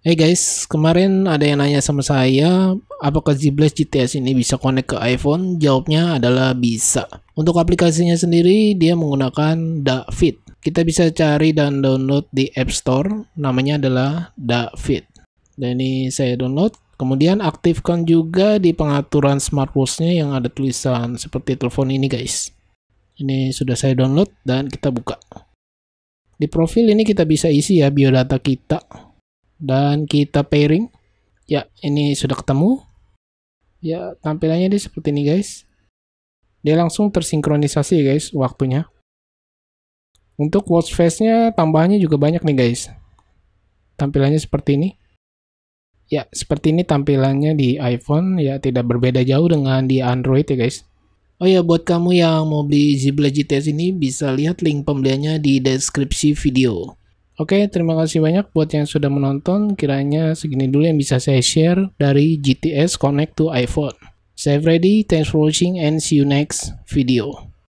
Hey guys, kemarin ada yang nanya sama saya, apakah ZBlast GTS ini bisa connect ke iPhone? Jawabnya adalah bisa. Untuk aplikasinya sendiri, dia menggunakan Dafit. Kita bisa cari dan download di App Store, namanya adalah Dafit. Dan ini saya download, kemudian aktifkan juga di pengaturan Smartwatchnya yang ada tulisan seperti telepon ini guys. Ini sudah saya download dan kita buka. Di profil ini kita bisa isi ya biodata kita dan kita pairing ya ini sudah ketemu ya tampilannya dia seperti ini guys dia langsung tersinkronisasi guys waktunya untuk watch face nya tambahannya juga banyak nih guys tampilannya seperti ini ya seperti ini tampilannya di iPhone ya tidak berbeda jauh dengan di Android ya guys Oh ya, buat kamu yang mau beli Zibla GTS ini bisa lihat link pembeliannya di deskripsi video. Oke, terima kasih banyak buat yang sudah menonton. Kiranya segini dulu yang bisa saya share dari GTS Connect to iPhone. Saya Freddy, thanks for watching and see you next video.